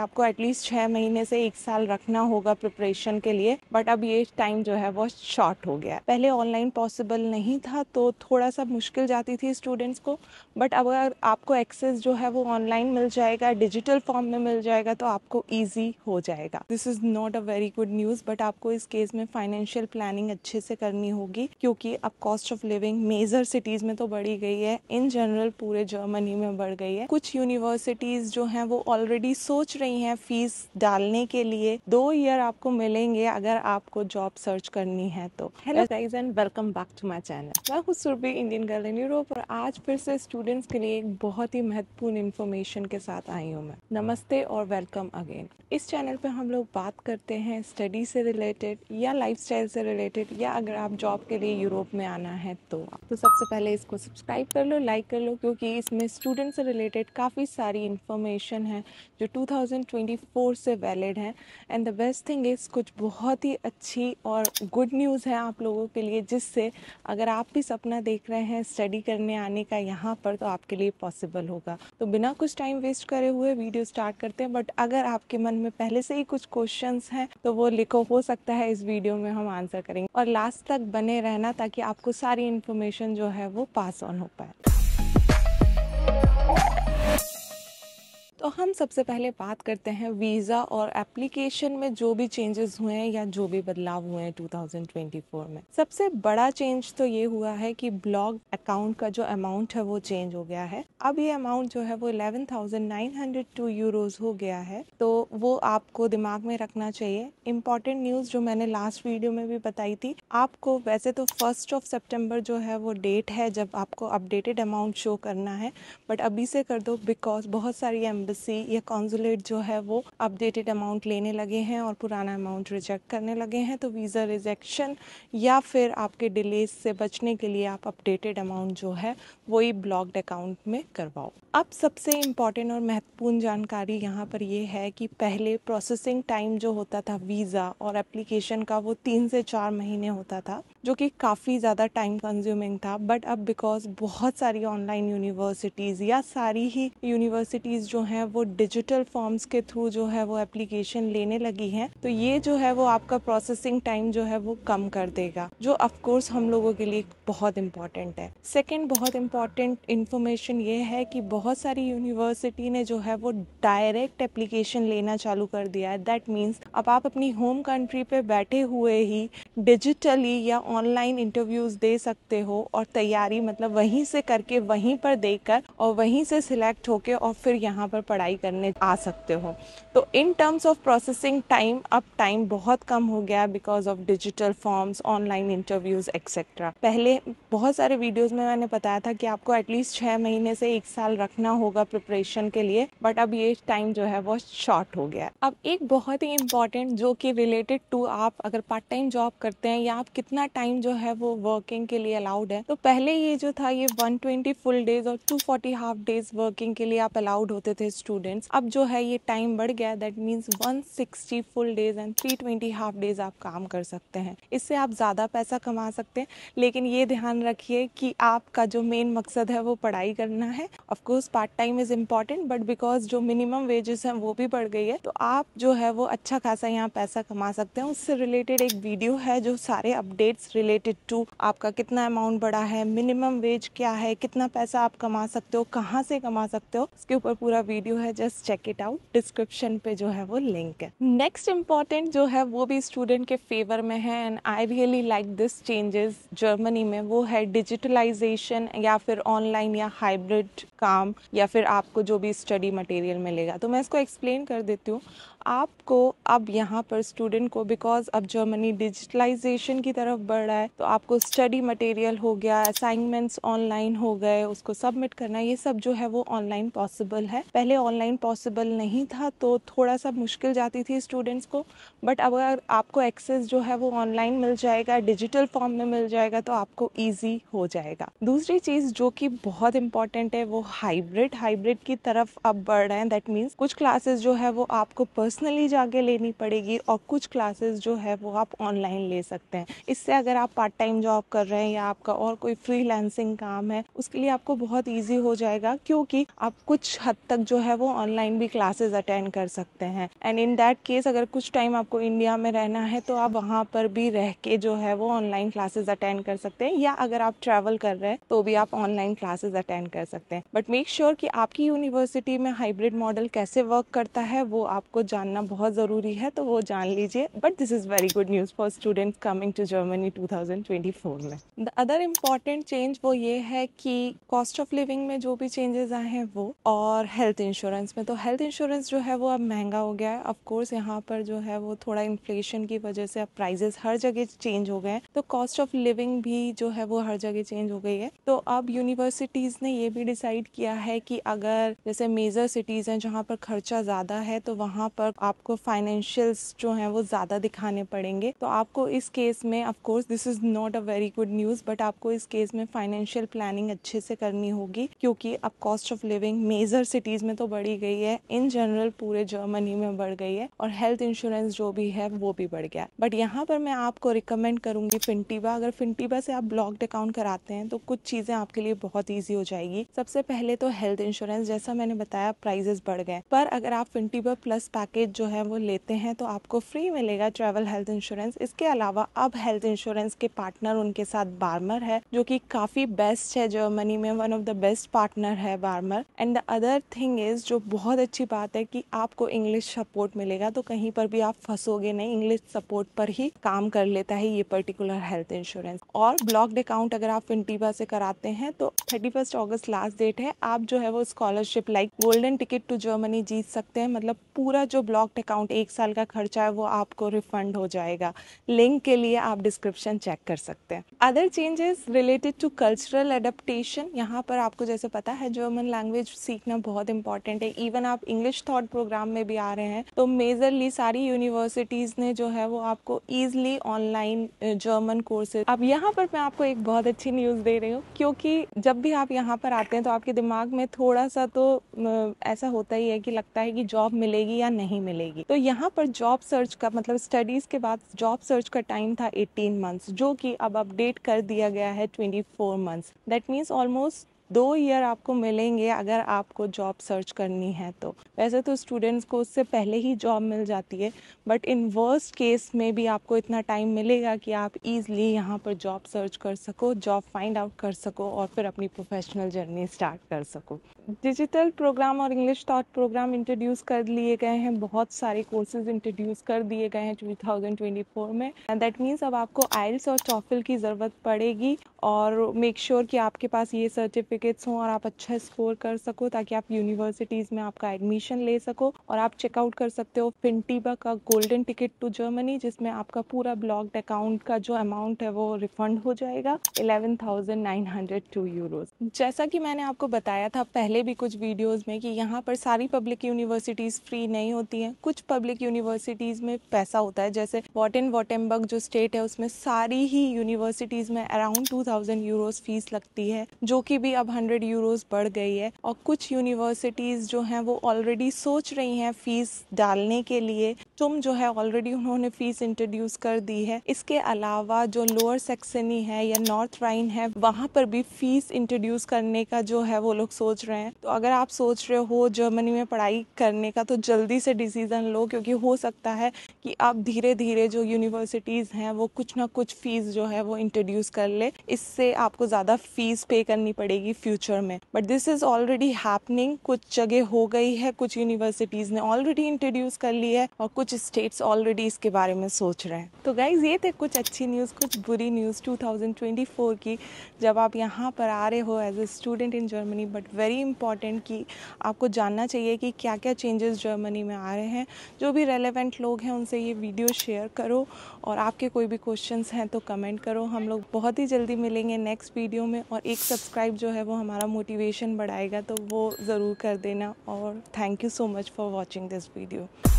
आपको एटलीस्ट छः महीने से एक साल रखना होगा प्रिपरेशन के लिए बट अब ये टाइम जो है वो शॉर्ट हो गया पहले ऑनलाइन पॉसिबल नहीं था तो थोड़ा सा मुश्किल जाती थी स्टूडेंट्स को बट अगर आपको एक्सेस जो है वो ऑनलाइन मिल जाएगा डिजिटल फॉर्म में मिल जाएगा तो आपको ईजी हो जाएगा this is not a very good news but आपको इस केस में फाइनेंशियल प्लानिंग अच्छे से करनी होगी क्योंकि अब cost of living major cities में तो बढ़ी गई है इन जनरल पूरे जर्मनी में बढ़ गई है कुछ यूनिवर्सिटीज़ जो हैं वो ऑलरेडी सोच रहे रही हैं फीस डालने के लिए दो ईयर आपको मिलेंगे अगर आपको जॉब सर्च करनी है तो hello guys and welcome back to my channel मैं खुद Surbhi Indian girl in Europe और आज फिर से स्टूडेंट्स के लिए एक बहुत ही महत्वपूर्ण इन्फॉर्मेशन के साथ आई हूँ मैं नमस्ते और वेलकम अगेन इस चैनल पे हम लोग बात करते हैं स्टडी से रिलेटेड या लाइफस्टाइल से रिलेटेड या अगर आप जॉब के लिए यूरोप में आना है तो तो सबसे पहले इसको सब्सक्राइब कर लो लाइक कर लो क्योंकि इसमें स्टूडेंट से रिलेटेड काफ़ी सारी इन्फॉर्मेशन है जो 2024 से वैलिड है and the best thing is कुछ बहुत ही अच्छी और गुड न्यूज़ है आप लोगों के लिए जिससे अगर आप भी सपना देख रहे हैं स्टडी करने आने का यहाँ पर तो आपके लिए पॉसिबल होगा तो बिना कुछ टाइम वेस्ट करे हुए वीडियो स्टार्ट करते हैं बट अगर आपके मन में पहले से ही कुछ क्वेश्चन हैं तो वो लिखो हो सकता है इस वीडियो में हम आंसर करेंगे और लास्ट तक बने रहना ताकि आपको सारी इन्फॉर्मेशन जो है वो पास ऑन हो पाए तो हम सबसे पहले बात करते हैं वीज़ा और एप्लीकेशन में जो भी चेंजेस हुए हैं या जो भी बदलाव हुए हैं 2024 में सबसे बड़ा चेंज तो ये हुआ है कि ब्लॉग अकाउंट का जो अमाउंट है वो चेंज हो गया है अब ये अमाउंट जो है वो 11,902 यूरोस हो गया है तो वो आपको दिमाग में रखना चाहिए इंपॉर्टेंट न्यूज़ जो मैंने लास्ट वीडियो में भी बताई थी आपको वैसे तो फर्स्ट ऑफ सेप्टेम्बर जो है वो डेट है जब आपको अपडेटेड अमाउंट शो करना है बट अभी से कर दो बिकॉज बहुत सारी एम्बेसी एम्बेसी या कॉन्सुलेट जो है वो अपडेटेड अमाउंट लेने लगे हैं और पुराना अमाउंट रिजेक्ट करने लगे हैं तो वीज़ा रिजेक्शन या फिर आपके डिलेज से बचने के लिए आप अपडेटेड अमाउंट जो है वही ब्लॉक्ड अकाउंट में करवाओ अब सबसे इम्पॉर्टेंट और महत्वपूर्ण जानकारी यहाँ पर यह है कि पहले प्रोसेसिंग टाइम जो होता था वीज़ा और एप्लीकेशन का वो तीन से चार महीने होता था जो कि काफ़ी ज़्यादा टाइम कंज्यूमिंग था बट अब बिकॉज बहुत सारी ऑनलाइन यूनिवर्सिटीज़ या सारी ही यूनिवर्सिटीज़ जो हैं है वो डिजिटल फॉर्म्स के थ्रू जो है वो एप्लीकेशन लेने लगी हैं तो ये जो है वो आपका प्रोसेसिंग टाइम जो है वो कम कर देगा जो अफकोर्स हम लोगों के लिए बहुत इम्पॉर्टेंट है सेकेंड बहुत इम्पॉर्टेंट इन्फॉर्मेशन ये है कि बहुत सारी यूनिवर्सिटी ने जो है वो डायरेक्ट एप्लीकेशन लेना चालू कर दिया है दैट मीन्स अब आप अपनी होम कंट्री पे बैठे हुए ही डिजिटली या ऑनलाइन इंटरव्यूज़ दे सकते हो और तैयारी मतलब वहीं से करके वहीं पर देकर और वहीं से सिलेक्ट होके और फिर यहाँ पर पढ़ाई करने आ सकते हो तो in terms of processing time अब टाइम बहुत कम हो गया because of digital forms online interviews etcetera पहले बहुत सारे वीडियोज में मैंने बताया था कि आपको एटलीस्ट छः महीने से एक साल रखना होगा प्रिपरेशन के लिए बट अब ये टाइम जो है वो शॉर्ट हो गया अब एक बहुत ही इम्पॉर्टेंट जो कि रिलेटेड टू आप अगर पार्ट टाइम जॉब करते हैं या आप कितना टाइम जो है वो वर्किंग के लिए अलाउड है तो पहले ये जो था ये 120 फुल डेज और 240 हाफ डेज वर्किंग के लिए आप अलाउड होते थे स्टूडेंट्स अब जो है ये टाइम बढ़ गया that means 160 full days and 320 half days आप काम कर सकते हैं इससे आप ज़्यादा पैसा कमा सकते हैं लेकिन ये ध्यान रखिए कि आपका जो मेन मकसद है वो पढ़ाई करना है of course part time is important but because जो मिनिमम वेजेस हैं वो भी बढ़ गई है तो आप जो है वो अच्छा खासा यहाँ पैसा कमा सकते हैं उससे रिलेटेड एक वीडियो है जो सारे अपडेट्स रिलेटेड टू आपका कितना अमाउंट बढ़ा है मिनिमम वेज क्या है कितना पैसा आप कमा सकते हो कहाँ से कमा सकते हो उसके ऊपर पूरा वीडियो वीडियो है just check it out description पे जो है वो लिंक है नेक्स्ट इम्पॉर्टेंट जो है वो भी स्टूडेंट के फेवर में है and I really like this changes Germany में वो है डिजिटलाइजेशन या फिर ऑनलाइन या हाइब्रिड काम या फिर आपको जो भी स्टडी मटेरियल मिलेगा तो मैं इसको एक्सप्लेन कर देती हूँ आपको अब यहाँ पर स्टूडेंट को बिकॉज अब जर्मनी डिजिटलाइजेशन की तरफ बढ़ रहा है तो आपको स्टडी मटेरियल हो गया असाइनमेंट्स ऑनलाइन हो गए उसको सबमिट करना ये सब जो है वो ऑनलाइन पॉसिबल है पहले ऑनलाइन पॉसिबल नहीं था तो थोड़ा सा मुश्किल जाती थी स्टूडेंट्स को बट अगर आपको एक्सेस जो है वो ऑनलाइन मिल जाएगा डिजिटल फॉर्म में मिल जाएगा तो आपको ईजी हो जाएगा दूसरी चीज़ जो कि बहुत इंपॉर्टेंट है वो हाइब्रिड हाइब्रिड की तरफ अब बढ़ रहे हैं दैट मीन्स कुछ क्लासेस जो है वो आपको पर्स पर्सनली जाके लेनी पड़ेगी और कुछ क्लासेस जो है वो आप ऑनलाइन ले सकते हैं इससे अगर आप पार्ट टाइम जॉब कर रहे हैं या आपका और कोई फ्रीलांसिंग काम है उसके लिए आपको बहुत ईजी हो जाएगा क्योंकि आप कुछ हद तक जो है वो ऑनलाइन भी क्लासेस अटेंड कर सकते हैं एंड इन दैट केस अगर कुछ टाइम आपको इंडिया में रहना है तो आप वहाँ पर भी रह के जो है वो ऑनलाइन क्लासेस अटेंड कर सकते हैं या अगर आप ट्रैवल कर रहे हैं तो भी आप ऑनलाइन क्लासेस अटेंड कर सकते हैं बट मेक श्योर कि आपकी यूनिवर्सिटी में हाइब्रिड मॉडल कैसे वर्क करता है वो आपको जान जानना बहुत ज़रूरी है तो वो जान लीजिए but this is very good news for student coming to Germany 2024 में द अदर इम्पॉर्टेंट चेंज वो ये है कि कॉस्ट ऑफ लिविंग में जो भी चेंजेस आए हैं वो और हेल्थ इंश्योरेंस में तो हेल्थ इंश्योरेंस जो है वो अब महंगा हो गया है ऑफकोर्स यहाँ पर जो है वो थोड़ा इन्फ्लेशन की वजह से अब प्राइजेस हर जगह चेंज हो गए हैं तो कॉस्ट ऑफ लिविंग भी जो है वो हर जगह चेंज हो गई है तो अब यूनिवर्सिटीज़ ने ये भी डिसाइड किया है कि अगर जैसे मेजर सिटीज़ हैं जहाँ पर खर्चा ज़्यादा है तो वहाँ पर आपको फाइनेंशियल्स जो हैं वो ज़्यादा दिखाने पड़ेंगे तो आपको इस केस में of course this is not a very good news but आपको इस केस में फाइनेंशियल प्लानिंग अच्छे से करनी होगी क्योंकि अब cost of living major cities में तो बढ़ी गई है इन जनरल पूरे जर्मनी में बढ़ गई है और हेल्थ इंश्योरेंस जो भी है वो भी बढ़ गया बट यहाँ पर मैं आपको रिकमेंड करूँगी फिंटीबा अगर फिंटीबा से आप ब्लॉक्ड अकाउंट कराते हैं तो कुछ चीज़ें आपके लिए बहुत ईजी हो जाएगी सबसे पहले तो हेल्थ इंश्योरेंस जैसा मैंने बताया प्राइजेस बढ़ गए पर अगर आप फिंटीबा प्लस पैकेज पैकेज जो है वो लेते हैं तो आपको फ्री मिलेगा ट्रैवल हेल्थ इंश्योरेंस इसके अलावा अब हेल्थ इंश्योरेंस के पार्टनर उनके साथ बार्मर है जो कि काफ़ी बेस्ट है जर्मनी में one of the best partner है Barmer and the other thing is जो बहुत अच्छी बात है कि आपको इंग्लिश सपोर्ट मिलेगा तो कहीं पर भी आप फंसोगे नहीं इंग्लिश सपोर्ट पर ही काम कर लेता है ये पर्टिकुलर हेल्थ इंश्योरेंस और ब्लॉक्ड अकाउंट अगर आप फिनटीबा से कराते हैं तो thirty first August last date है आप जो है वो scholarship like golden ticket to Germany जीत सकते हैं मतलब पूरा जो ब्लॉक्ड अकाउंट एक साल का खर्चा है वो आपको रिफंड हो जाएगा लिंक के लिए आप डिस्क्रिप्शन चेक कर सकते हैं other changes related to cultural adaptation यहाँ पर आपको जैसे पता है जर्मन लैंग्वेज सीखना बहुत इंपॉर्टेंट है इवन आप इंग्लिश थॉट प्रोग्राम में भी आ रहे हैं तो मेजरली सारी यूनिवर्सिटीज़ ने जो है वो आपको ईजिली ऑनलाइन जर्मन कोर्सेज अब यहाँ पर मैं आपको एक बहुत अच्छी न्यूज़ दे रही हूँ क्योंकि जब भी आप यहाँ पर आते हैं तो आपके दिमाग में थोड़ा सा तो ऐसा होता ही है कि लगता है कि जॉब मिलेगी या नहीं नहीं मिलेगी तो यहाँ पर जॉब सर्च का मतलब स्टडीज के बाद जॉब सर्च का टाइम था 18 मंथ्स जो कि अब अपडेट कर दिया गया है 24 मंथ्स दैट मीन्स ऑलमोस्ट दो ईयर आपको मिलेंगे अगर आपको जॉब सर्च करनी है तो वैसे तो स्टूडेंट्स को उससे पहले ही जॉब मिल जाती है बट इन वर्स्ट केस में भी आपको इतना टाइम मिलेगा कि आप ईजिली यहाँ पर जॉब सर्च कर सको जॉब फाइंड आउट कर सको और फिर अपनी प्रोफेशनल जर्नी स्टार्ट कर सको डिजिटल प्रोग्राम और इंग्लिश टॉट प्रोग्राम इंट्रोड्यूस कर लिए गए हैं बहुत सारे कोर्सेज इंट्रोड्यूस कर दिए गए हैं 2024 में दैट मीन्स अब आपको आइल्स और टॉफिल की ज़रूरत पड़ेगी और मेक श्योर sure कि आपके पास ये सर्टिफिकेट्स हों और आप अच्छा स्कोर कर सको ताकि आप यूनिवर्सिटीज़ में आपका एडमिशन ले सको और आप चेकआउट कर सकते हो फिनटीबा का गोल्डन टिकट टू जर्मनी जिसमें आपका पूरा ब्लॉक्ड अकाउंट का जो अमाउंट है वो रिफंड हो जाएगा टू यूरोज जैसा कि मैंने आपको बताया था पहले पहले भी कुछ वीडियोस में कि यहाँ पर सारी पब्लिक यूनिवर्सिटीज़ फ्री नहीं होती हैं कुछ पब्लिक यूनिवर्सिटीज़ में पैसा होता है जैसे इन वॉटेम्बर्ग जो स्टेट है उसमें सारी ही यूनिवर्सिटीज़ में around two thousand euros fees लगती है जो कि भी अब हंड्रेड यूरोज़ बढ़ गई है और कुछ यूनिवर्सिटीज़ जो हैं वो ऑलरेडी सोच रही हैं फीस डालने के लिए तुम जो है ऑलरेडी उन्होंने फीस इंट्रोड्यूस कर दी है इसके अलावा जो लोअर सेक्सनी है या नॉर्थ राइन है वहाँ पर भी फीस इंट्रोड्यूस करने का जो है वो लोग सोच रहे हैं हैं तो अगर आप सोच रहे हो जर्मनी में पढ़ाई करने का तो जल्दी से डिसीज़न लो क्योंकि हो सकता है कि आप धीरे धीरे जो यूनिवर्सिटीज़ हैं वो कुछ ना कुछ फ़ीस जो है वो इंट्रोड्यूस कर ले इससे आपको ज़्यादा फ़ीस पे करनी पड़ेगी फ्यूचर में but this is already happening कुछ जगह हो गई है कुछ यूनिवर्सिटीज़ ने ऑलरेडी इंट्रोड्यूस कर ली है और कुछ स्टेट्स ऑलरेडी इसके बारे में सोच रहे हैं तो गाइज़ ये थे कुछ अच्छी न्यूज़ कुछ बुरी न्यूज़ टू की जब आप यहाँ पर आ रहे हो as a student in Germany but very important कि आपको जानना चाहिए कि क्या क्या चेंजेस जर्मनी में आ रहे हैं जो भी रेलेवेंट लोग हैं उनसे ये वीडियो शेयर करो और आपके कोई भी क्वेश्चन हैं तो कमेंट करो हम लोग बहुत ही जल्दी मिलेंगे नेक्स्ट वीडियो में और एक सब्सक्राइब जो है वो हमारा मोटिवेशन बढ़ाएगा तो वो ज़रूर कर देना और thank you so much for watching this video